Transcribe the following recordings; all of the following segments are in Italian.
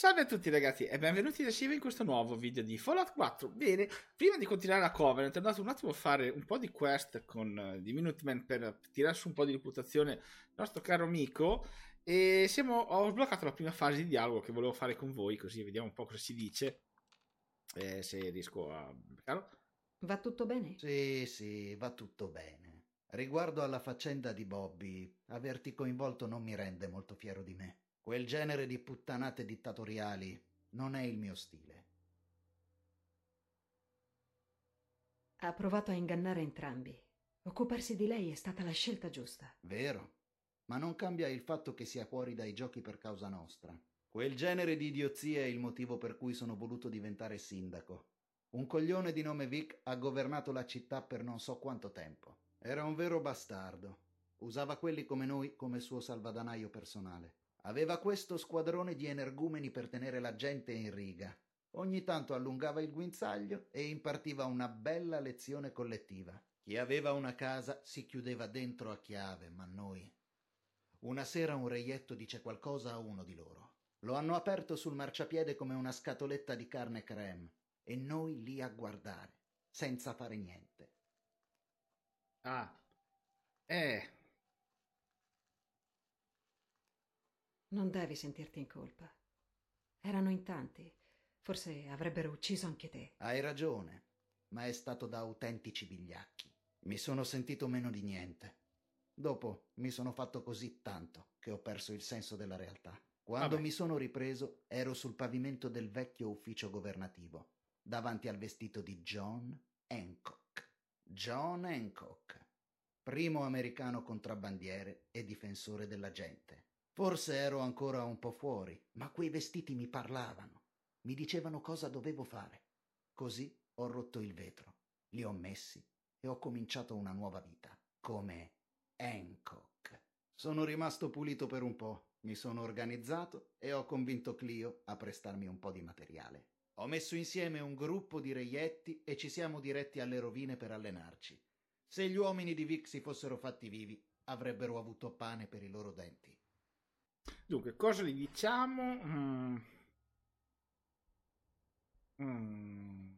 Salve a tutti ragazzi e benvenuti da Shiva in questo nuovo video di Fallout 4 Bene, prima di continuare la cover è andato un attimo a fare un po' di quest con uh, di Minuteman per tirare su un po' di reputazione il nostro caro amico E siamo, ho sbloccato la prima fase di dialogo che volevo fare con voi così vediamo un po' cosa si dice eh, Se riesco a... Caro? Va tutto bene? Sì, sì, va tutto bene Riguardo alla faccenda di Bobby, averti coinvolto non mi rende molto fiero di me Quel genere di puttanate dittatoriali non è il mio stile. Ha provato a ingannare entrambi. Occuparsi di lei è stata la scelta giusta. Vero, ma non cambia il fatto che sia fuori dai giochi per causa nostra. Quel genere di idiozia è il motivo per cui sono voluto diventare sindaco. Un coglione di nome Vic ha governato la città per non so quanto tempo. Era un vero bastardo. Usava quelli come noi come suo salvadanaio personale. Aveva questo squadrone di energumeni per tenere la gente in riga. Ogni tanto allungava il guinzaglio e impartiva una bella lezione collettiva. Chi aveva una casa si chiudeva dentro a chiave, ma noi. Una sera un reietto dice qualcosa a uno di loro. Lo hanno aperto sul marciapiede come una scatoletta di carne creme e noi lì a guardare, senza fare niente. Ah, eh, Non devi sentirti in colpa. Erano in tanti. Forse avrebbero ucciso anche te. Hai ragione, ma è stato da autentici bigliacchi. Mi sono sentito meno di niente. Dopo mi sono fatto così tanto che ho perso il senso della realtà. Quando Vabbè. mi sono ripreso ero sul pavimento del vecchio ufficio governativo, davanti al vestito di John Hancock. John Hancock, primo americano contrabbandiere e difensore della gente. Forse ero ancora un po' fuori, ma quei vestiti mi parlavano, mi dicevano cosa dovevo fare. Così ho rotto il vetro, li ho messi e ho cominciato una nuova vita, come Hancock. Sono rimasto pulito per un po', mi sono organizzato e ho convinto Clio a prestarmi un po' di materiale. Ho messo insieme un gruppo di reietti e ci siamo diretti alle rovine per allenarci. Se gli uomini di Vixi fossero fatti vivi, avrebbero avuto pane per i loro denti. Dunque, cosa gli diciamo? Mm. Mm.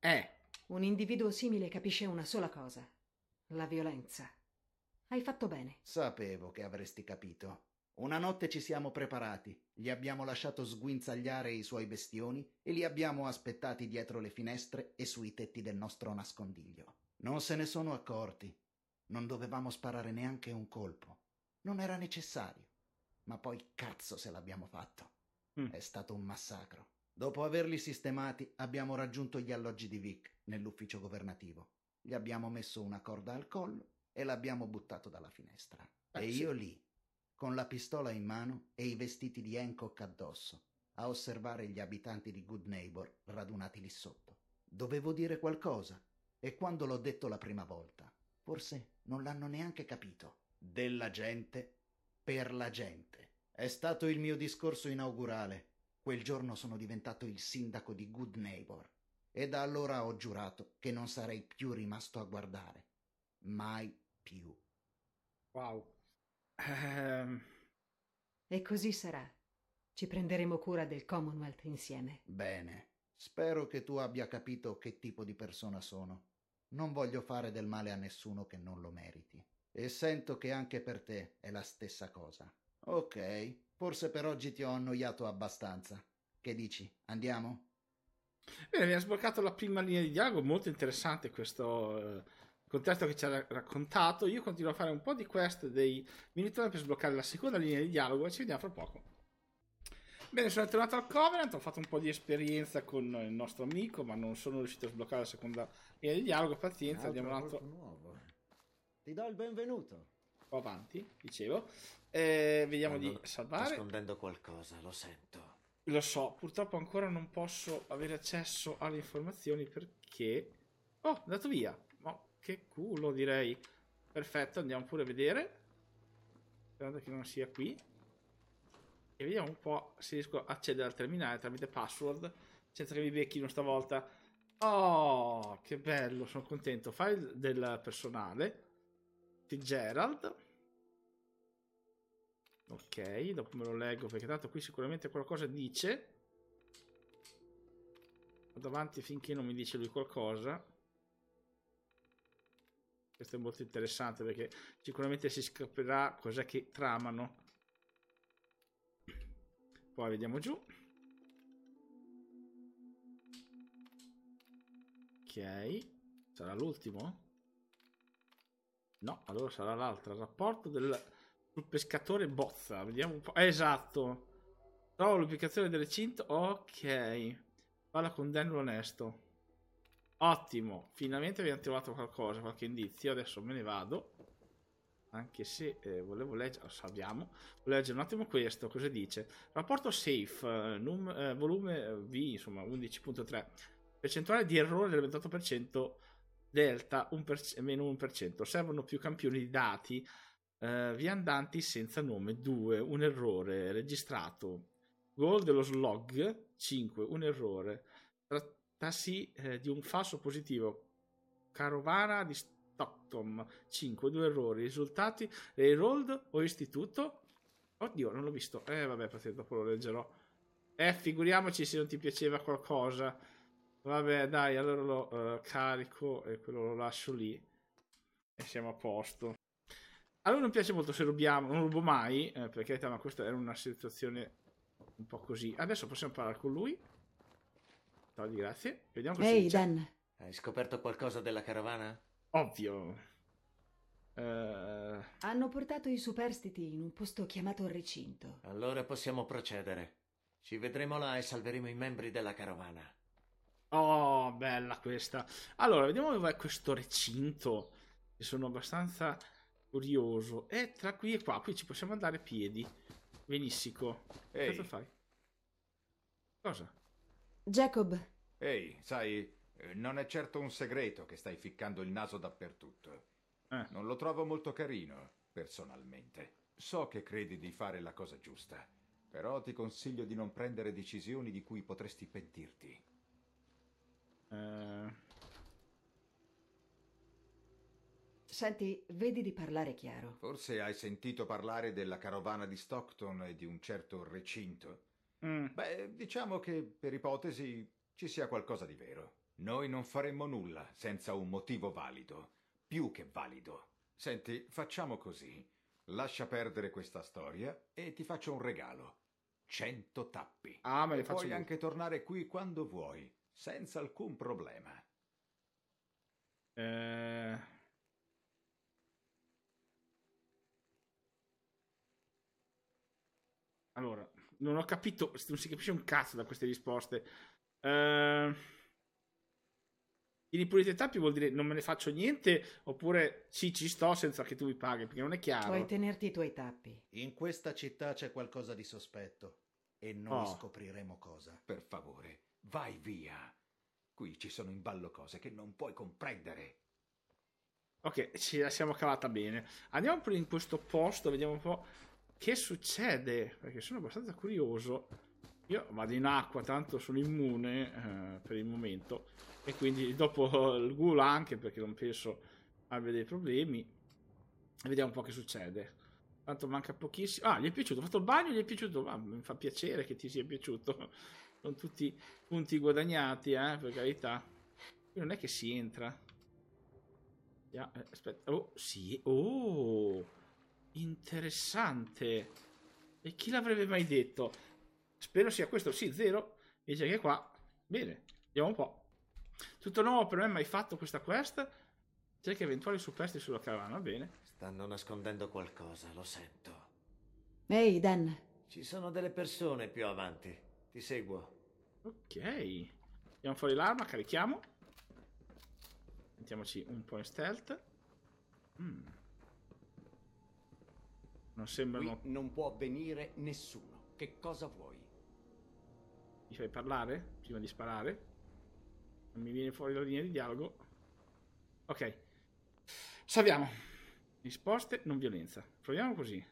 Eh. Un individuo simile capisce una sola cosa, la violenza. Hai fatto bene. Sapevo che avresti capito. Una notte ci siamo preparati, gli abbiamo lasciato sguinzagliare i suoi bestioni e li abbiamo aspettati dietro le finestre e sui tetti del nostro nascondiglio. Non se ne sono accorti, non dovevamo sparare neanche un colpo. Non era necessario. Ma poi cazzo se l'abbiamo fatto. Mm. È stato un massacro. Dopo averli sistemati, abbiamo raggiunto gli alloggi di Vic nell'ufficio governativo. Gli abbiamo messo una corda al collo e l'abbiamo buttato dalla finestra. Eh, e sì. io lì, con la pistola in mano e i vestiti di Hancock addosso, a osservare gli abitanti di Good Neighbor radunati lì sotto. Dovevo dire qualcosa, e quando l'ho detto la prima volta, Forse non l'hanno neanche capito. Della gente per la gente. È stato il mio discorso inaugurale. Quel giorno sono diventato il sindaco di Good Neighbor e da allora ho giurato che non sarei più rimasto a guardare. Mai più. Wow. Um... E così sarà. Ci prenderemo cura del Commonwealth insieme. Bene. Spero che tu abbia capito che tipo di persona sono. Non voglio fare del male a nessuno che non lo meriti. E sento che anche per te è la stessa cosa. Ok, forse per oggi ti ho annoiato abbastanza. Che dici? Andiamo? Bene, abbiamo sbloccato la prima linea di dialogo, molto interessante questo eh, contesto che ci ha raccontato. Io continuo a fare un po' di quest dei mini per sbloccare la seconda linea di dialogo e ci vediamo fra poco. Bene, sono tornato al Covenant, ho fatto un po' di esperienza con il nostro amico, ma non sono riuscito a sbloccare la seconda linea di dialogo, pazienza, andiamo un altro... Nuovo. Ti do il benvenuto. Ho avanti, dicevo. Eh, vediamo Quando di salvare. Sto nascondendo qualcosa, lo sento. Lo so, purtroppo ancora non posso avere accesso alle informazioni perché... Oh, è andato via. Ma oh, che culo, direi. Perfetto, andiamo pure a vedere. Sperando che non sia qui e vediamo un po' se riesco a accedere al terminale tramite password senza che mi becchino stavolta. Oh, che bello, sono contento. File del personale di Gerald. Ok, dopo me lo leggo perché tanto qui sicuramente qualcosa dice. Vado avanti finché non mi dice lui qualcosa. Questo è molto interessante perché sicuramente si scoprirà cos'è che tramano poi vediamo giù. Ok. Sarà l'ultimo? No, allora sarà l'altra. Rapporto del pescatore bozza. Vediamo un po'. Eh, esatto. Trovo l'ubicazione del recinto. Ok. Parla con Dan onesto. Ottimo. Finalmente abbiamo trovato qualcosa, qualche indizio. Adesso me ne vado anche se eh, volevo leggere, oh, salviamo, volevo leggere un attimo questo, cosa dice? Rapporto SAFE, eh, num, eh, volume eh, V, insomma 11.3, percentuale di errore del 28%, delta 1%, meno 1%, servono più campioni di dati eh, viandanti senza nome, 2, un errore registrato, goal dello slog, 5, un errore, trattasi eh, di un falso positivo, Carovara di Tottom 5, due errori, risultati, Rerolled o istituto? Oddio, non l'ho visto. Eh, vabbè, pazienza, dopo lo leggerò. Eh, figuriamoci se non ti piaceva qualcosa. Vabbè, dai, allora lo uh, carico e quello lo lascio lì. E siamo a posto. A lui non piace molto se rubiamo, non rubo mai, eh, perché ma questa era una situazione un po' così. Adesso possiamo parlare con lui. Togli, grazie. Vediamo cosa Ehi, Dan. Hai scoperto qualcosa della carovana? Ovvio. Uh... Hanno portato i superstiti in un posto chiamato Recinto. Allora possiamo procedere. Ci vedremo là e salveremo i membri della carovana. Oh, bella questa. Allora, vediamo dove è questo recinto. Che sono abbastanza curioso. E tra qui e qua, qui ci possiamo andare a piedi. Benissimo. Ehi. Cosa fai? Cosa? Jacob. Ehi, sai, eh, non è certo un segreto che stai ficcando il naso dappertutto. Eh. Non lo trovo molto carino, personalmente. So che credi di fare la cosa giusta, però ti consiglio di non prendere decisioni di cui potresti pentirti. Eh. Senti, vedi di parlare chiaro. Forse hai sentito parlare della carovana di Stockton e di un certo recinto? Mm. Beh, diciamo che, per ipotesi, ci sia qualcosa di vero. Noi non faremmo nulla senza un motivo valido, più che valido. Senti, facciamo così. Lascia perdere questa storia e ti faccio un regalo. Cento tappi. Ah, ma le faccio. Puoi anche tornare qui quando vuoi, senza alcun problema. Eh... Allora, non ho capito, non si capisce un cazzo da queste risposte. Eh... Impurità tappi vuol dire non me ne faccio niente oppure sì ci sto senza che tu mi paghi perché non è chiaro. Puoi tenerti i tuoi tappi. In questa città c'è qualcosa di sospetto e noi oh. scopriremo cosa. Per favore, vai via. Qui ci sono in ballo cose che non puoi comprendere. Ok, ce la siamo cavata bene. Andiamo in questo posto, vediamo un po' che succede perché sono abbastanza curioso. Io vado in acqua, tanto sono immune eh, per il momento e quindi dopo il Gula anche perché non penso abbia dei problemi. Vediamo un po' che succede. Tanto manca pochissimo. Ah, gli è piaciuto. Ho fatto il bagno, gli è piaciuto. Ma mi fa piacere che ti sia piaciuto. con tutti i punti guadagnati, eh, per carità. Qui non è che si entra. Eh, aspetta. Oh, sì. Oh, interessante. E chi l'avrebbe mai detto? Spero sia questo. Sì, zero. dice che qua. Bene, vediamo un po'. Tutto nuovo per me, mai fatto questa quest. che eventuali superstiti sulla caravana, va bene. Stanno nascondendo qualcosa, lo sento. Ehi, hey, Dan. Ci sono delle persone più avanti. Ti seguo. Ok. Andiamo fuori l'arma, carichiamo. Mettiamoci un po' in stealth. Mm. Non sembrano... Qui non può venire nessuno. Che cosa vuoi? Mi fai parlare prima di sparare? Non mi viene fuori la linea di dialogo. Ok. Salviamo. Risposte, non violenza. Proviamo così.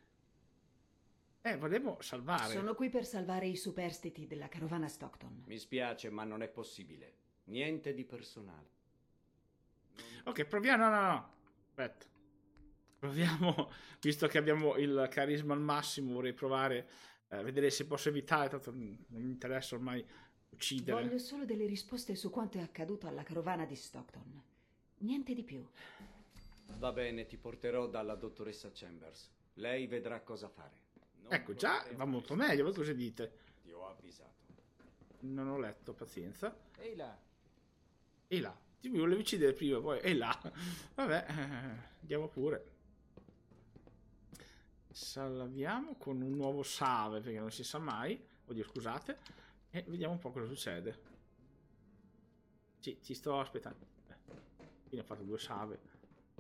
Eh, volevo salvare. Sono qui per salvare i superstiti della carovana Stockton. Mi spiace, ma non è possibile. Niente di personale. Non... Ok, proviamo. No, no, no. Aspetta. Proviamo, visto che abbiamo il carisma al massimo, vorrei provare a eh, vedere se posso evitare, tanto non mi interessa ormai uccidere. Voglio solo delle risposte su quanto è accaduto alla carovana di Stockton. Niente di più. Va bene, ti porterò dalla dottoressa Chambers. Lei vedrà cosa fare. Non ecco, già va molto meglio, voi cosa dite? Ti ho avvisato. Non ho letto, pazienza. Ehi là. Ehi là. Ti volevo uccidere prima, poi ehi là. Vabbè, andiamo pure. Salviamo con un nuovo save, perché non si sa mai. Oddio, scusate. E eh, vediamo un po' cosa succede. Sì, ci sto aspettando. Quindi ho fatto due salve.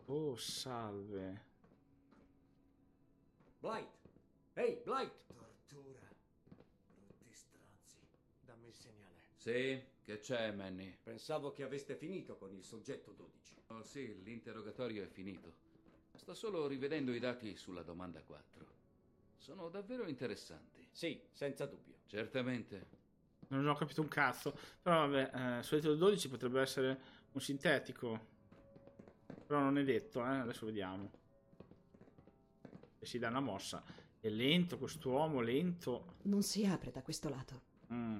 Oh, salve. Blight! Ehi, hey, Blight! Tortura. Brutti stronzi. Dammi il segnale. Sì, che c'è, Manny? Pensavo che aveste finito con il soggetto 12. Oh sì, l'interrogatorio è finito. Sto solo rivedendo i dati sulla domanda 4. Sono davvero interessanti. Sì, senza dubbio. Certamente non ho capito un cazzo. Però vabbè, eh, solito 12 potrebbe essere un sintetico. Però non è detto, eh? adesso vediamo. E si dà una mossa. È lento quest'uomo, lento. Non si apre da questo lato. Mm.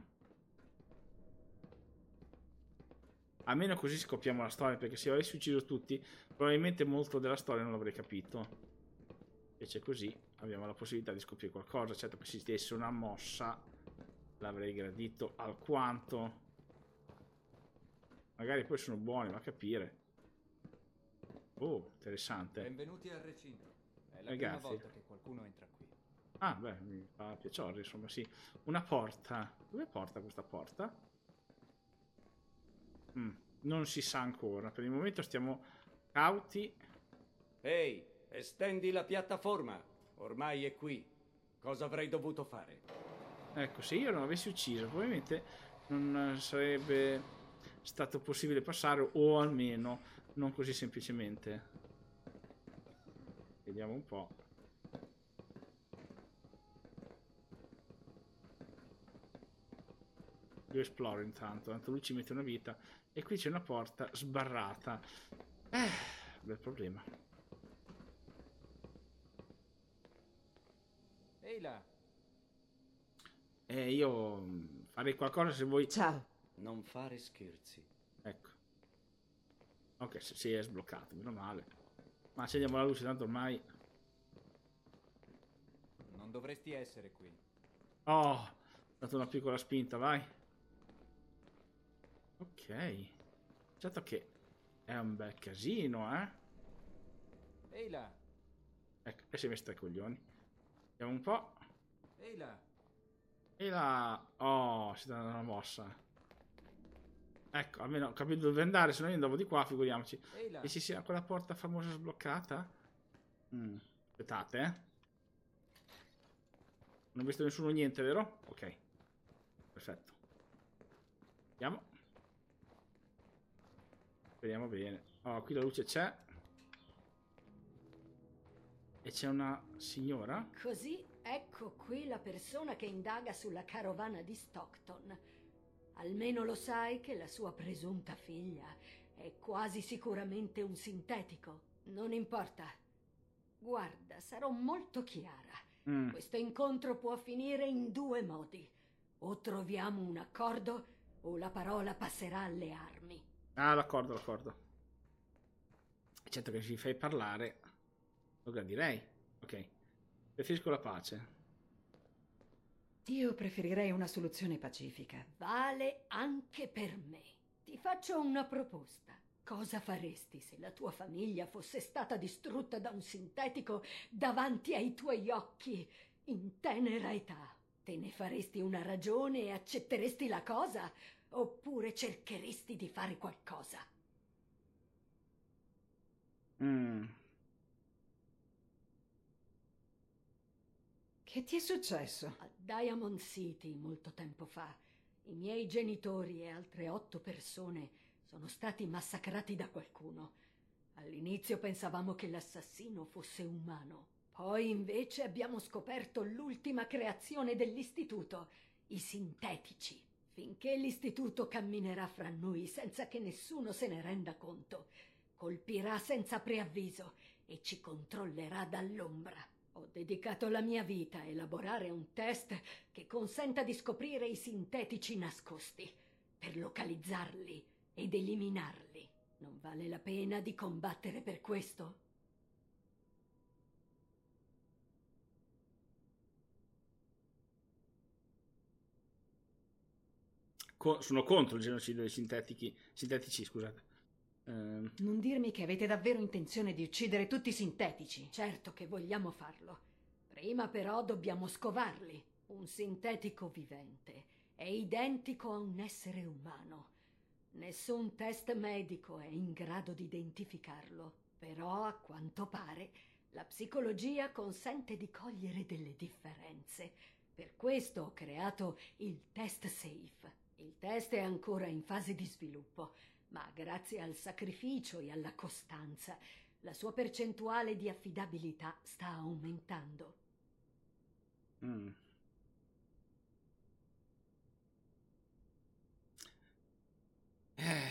Almeno così scopriamo la storia, perché se avessi ucciso tutti, probabilmente molto della storia non l'avrei capito. Invece così abbiamo la possibilità di scoprire qualcosa, certo che si stesse una mossa l'avrei gradito alquanto. Magari poi sono buoni, va a capire. Oh, interessante. Benvenuti al recinto. È la Ragazzi. Eh, prima volta che qualcuno entra qui. Ah, beh, mi fa piacere, insomma, sì. Una porta. Dove porta questa porta? Mm, non si sa ancora. Per il momento stiamo cauti. Ehi, estendi la piattaforma. Ormai è qui. Cosa avrei dovuto fare? Ecco, se io non avessi ucciso, probabilmente non eh, sarebbe stato possibile passare, o almeno non così semplicemente. Vediamo un po'. Io esploro intanto, tanto lui ci mette una vita. E qui c'è una porta sbarrata. Eh, bel problema. Ehi là, e eh, io mm, farei qualcosa se vuoi. Ciao. Non fare scherzi. Ecco. Ok, si è sbloccato, meno male. Ma accendiamo la luce, tanto ormai. Non dovresti essere qui. Oh, dato una piccola spinta, vai. Ok. Certo che è un bel casino, eh. Ehi là. Ecco, e si è messa i coglioni. Vediamo un po'. Ehi là. E la... Oh, si dà una mossa. Ecco, almeno ho capito dove andare, se no io andavo di qua, figuriamoci. E sì, sia quella porta famosa sbloccata. Mm. Aspettate, eh. Non ho visto nessuno niente, vero? Ok. Perfetto. Andiamo. Speriamo bene. Oh, qui la luce c'è. E c'è una signora? Così Ecco qui la persona che indaga sulla carovana di Stockton. Almeno lo sai che la sua presunta figlia è quasi sicuramente un sintetico. Non importa. Guarda, sarò molto chiara. Mm. Questo incontro può finire in due modi. O troviamo un accordo o la parola passerà alle armi. Ah, d'accordo, d'accordo. Certo che ci fai parlare. Lo gradirei. Ok. Preferisco la pace. Io preferirei una soluzione pacifica. Vale anche per me. Ti faccio una proposta. Cosa faresti se la tua famiglia fosse stata distrutta da un sintetico davanti ai tuoi occhi in tenera età? Te ne faresti una ragione e accetteresti la cosa? Oppure cercheresti di fare qualcosa? Che ti è successo? A Diamond City, molto tempo fa, i miei genitori e altre otto persone sono stati massacrati da qualcuno. All'inizio pensavamo che l'assassino fosse umano. Poi invece abbiamo scoperto l'ultima creazione dell'istituto, i sintetici. Finché l'istituto camminerà fra noi senza che nessuno se ne renda conto, colpirà senza preavviso e ci controllerà dall'ombra. Ho dedicato la mia vita a elaborare un test che consenta di scoprire i sintetici nascosti, per localizzarli ed eliminarli. Non vale la pena di combattere per questo? Co- sono contro il genocidio dei sintetici, sintetici scusate. Ehm. Non dirmi che avete davvero intenzione di uccidere tutti i sintetici. Certo che vogliamo farlo. Prima però dobbiamo scovarli. Un sintetico vivente è identico a un essere umano. Nessun test medico è in grado di identificarlo. Però, a quanto pare, la psicologia consente di cogliere delle differenze. Per questo ho creato il test SAFE. Il test è ancora in fase di sviluppo, ma grazie al sacrificio e alla costanza la sua percentuale di affidabilità sta aumentando. Mm. Eh.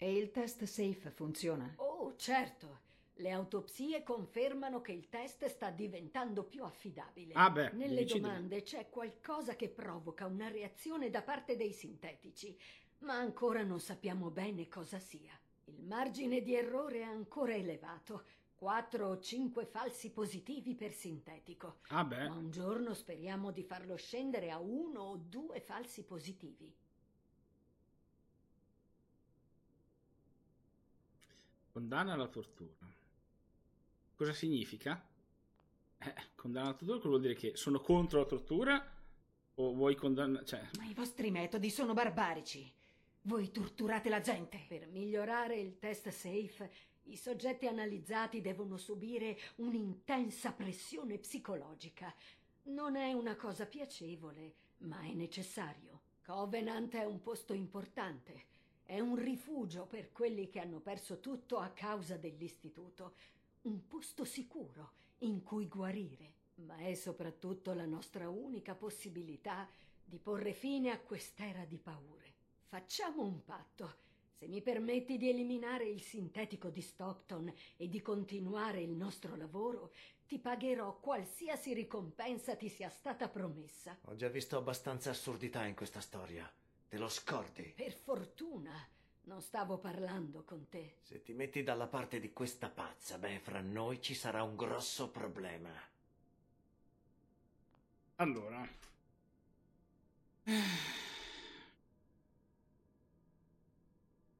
E il test safe funziona? Oh, certo. Le autopsie confermano che il test sta diventando più affidabile. Ah beh, Nelle domande c'è qualcosa che provoca una reazione da parte dei sintetici ma ancora non sappiamo bene cosa sia. Il margine di errore è ancora elevato. 4 o 5 falsi positivi per sintetico. Ah beh. Ma un giorno speriamo di farlo scendere a uno o due falsi positivi. Condanna alla tortura. Cosa significa? Eh, condanna alla tortura vuol dire che sono contro la tortura o vuoi condannare... Cioè... Ma i vostri metodi sono barbarici. Voi torturate la gente. Per migliorare il test SAFE, i soggetti analizzati devono subire un'intensa pressione psicologica. Non è una cosa piacevole, ma è necessario. Covenant è un posto importante. È un rifugio per quelli che hanno perso tutto a causa dell'istituto. Un posto sicuro in cui guarire. Ma è soprattutto la nostra unica possibilità di porre fine a quest'era di paure. Facciamo un patto. Se mi permetti di eliminare il sintetico di Stockton e di continuare il nostro lavoro, ti pagherò qualsiasi ricompensa ti sia stata promessa. Ho già visto abbastanza assurdità in questa storia. Te lo scordi? Per fortuna. Non stavo parlando con te. Se ti metti dalla parte di questa pazza, beh, fra noi ci sarà un grosso problema. Allora.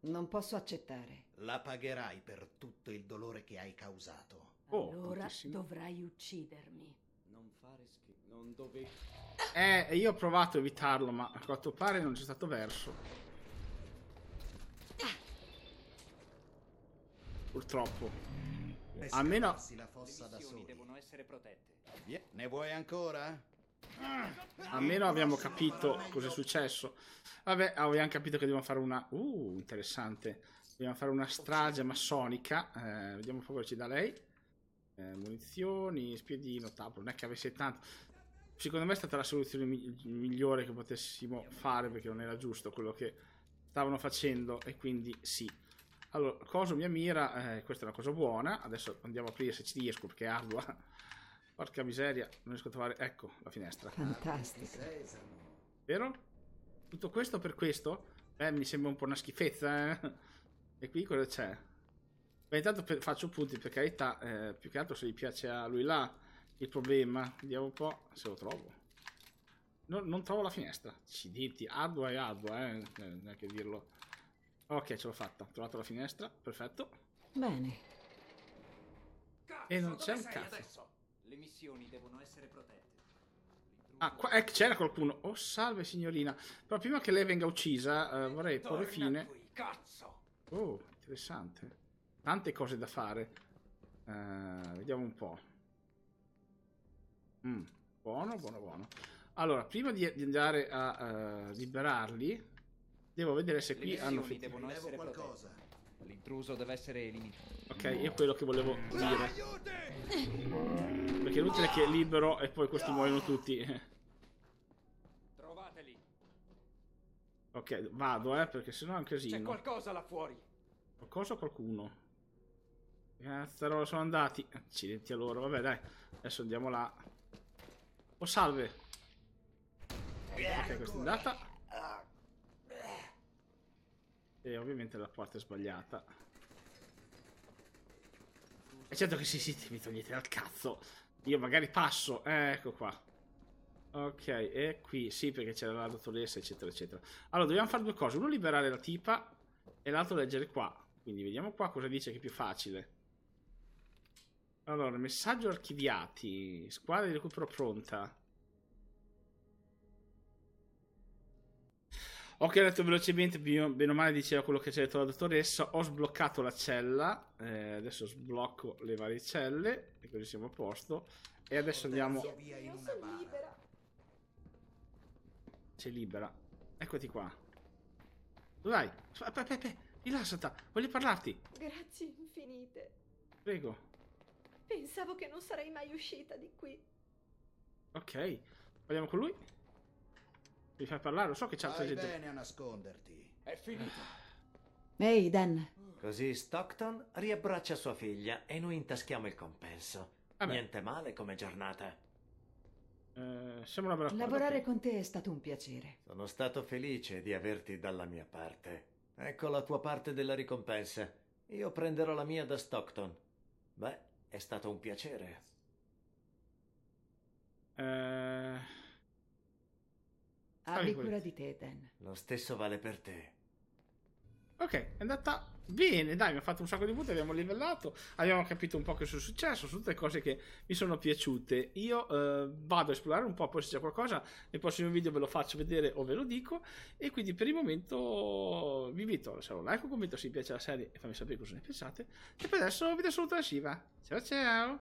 Non posso accettare. La pagherai per tutto il dolore che hai causato. Oh, allora potissimo. dovrai uccidermi. Non fare schifo. Non dovevi. Eh, io ho provato a evitarlo, ma a quanto pare non c'è stato verso. Purtroppo. Almeno. Le fossa da soli devono essere protette. Ne vuoi ancora? Almeno abbiamo capito cosa è successo. Vabbè, ah, abbiamo capito che dobbiamo fare una... Uh, interessante. Dobbiamo fare una strage massonica. Eh, vediamo un po' cosa ci dà lei. Eh, munizioni, spiedino, tavolo. Non è che avesse tanto. Secondo me è stata la soluzione mi migliore che potessimo fare perché non era giusto quello che stavano facendo e quindi sì. Allora, Cosmo mia mira, eh, questa è una cosa buona. Adesso andiamo a aprire se ci riesco perché è ardua. Porca miseria, non riesco a trovare. Ecco la finestra. Fantastico. Vero? Tutto questo per questo? Beh, mi sembra un po' una schifezza, eh? E qui cosa c'è? Beh, intanto per... faccio punti, per carità, eh, più che altro se gli piace a lui là il problema. Vediamo un po' se lo trovo. No, non trovo la finestra. Accidenti, ardua e ardua, eh? Non dirlo. Ok, ce l'ho fatta. Ho trovato la finestra, perfetto. Bene. Cazzo, e non c'è un cazzo. Adesso? missioni devono essere protette. Ah, qua, eh, c'era qualcuno. Oh, salve signorina. Però prima che lei venga uccisa, eh, eh vorrei porre fine. Qui, cazzo. Oh, interessante. Tante cose da fare. Uh, vediamo un po'. Mm, buono, buono, buono. Allora, prima di, di andare a uh, liberarli, devo vedere se Le qui hanno finito. qualcosa. L'intruso deve essere eliminato. Ok, è quello che volevo dire. Perché è inutile che è libero e poi questi muoiono tutti. Trovateli. Ok, vado, eh, perché sennò è un casino. C'è qualcosa là fuori. Qualcosa o qualcuno? Cazzarola, sono andati. Accidenti a loro. Vabbè, dai. Adesso andiamo là. Oh, salve. Ok, questa è andata. E ovviamente la parte sbagliata. E certo che sì, sì, ti mi togliete dal cazzo. Io magari passo. Eh, ecco qua. Ok, e qui, sì, perché c'era la dottoressa, eccetera, eccetera. Allora, dobbiamo fare due cose. Uno liberare la tipa e l'altro leggere qua. Quindi vediamo qua cosa dice che è più facile. Allora, messaggio archiviati, squadra di recupero pronta. Ok, ho letto velocemente, meno male diceva quello che c'è detto la dottoressa, ho sbloccato la cella, eh, adesso sblocco le varie celle, e così siamo a posto, e adesso andiamo... C'è libera. Eccoti qua. Dov'hai? Aspetta, aspetta, rilassata, voglio parlarti. Grazie infinite. Prego. Pensavo che non sarei mai uscita di qui. Ok, parliamo con lui. Mi fai parlare? Lo so che c'è altra gente. bene a nasconderti. È finita. Ehi, Dan. Così Stockton riabbraccia sua figlia e noi intaschiamo il compenso. Ah Niente male come giornata. Eh, siamo una bella Lavorare con te è stato un piacere. Sono stato felice di averti dalla mia parte. Ecco la tua parte della ricompensa. Io prenderò la mia da Stockton. Beh, è stato un piacere. Eh... Abbi ah, cura di te, Dan. Lo stesso vale per te. Ok, è andata bene, dai, abbiamo fatto un sacco di punti, abbiamo livellato, abbiamo capito un po' che sono successo, sono tutte cose che mi sono piaciute. Io eh, vado a esplorare un po', poi se c'è qualcosa nel prossimo video ve lo faccio vedere o ve lo dico. E quindi per il momento vi invito a lasciare un like, un commento se vi piace la serie e fammi sapere cosa ne pensate. E per adesso vi saluto da Shiva. Ciao ciao!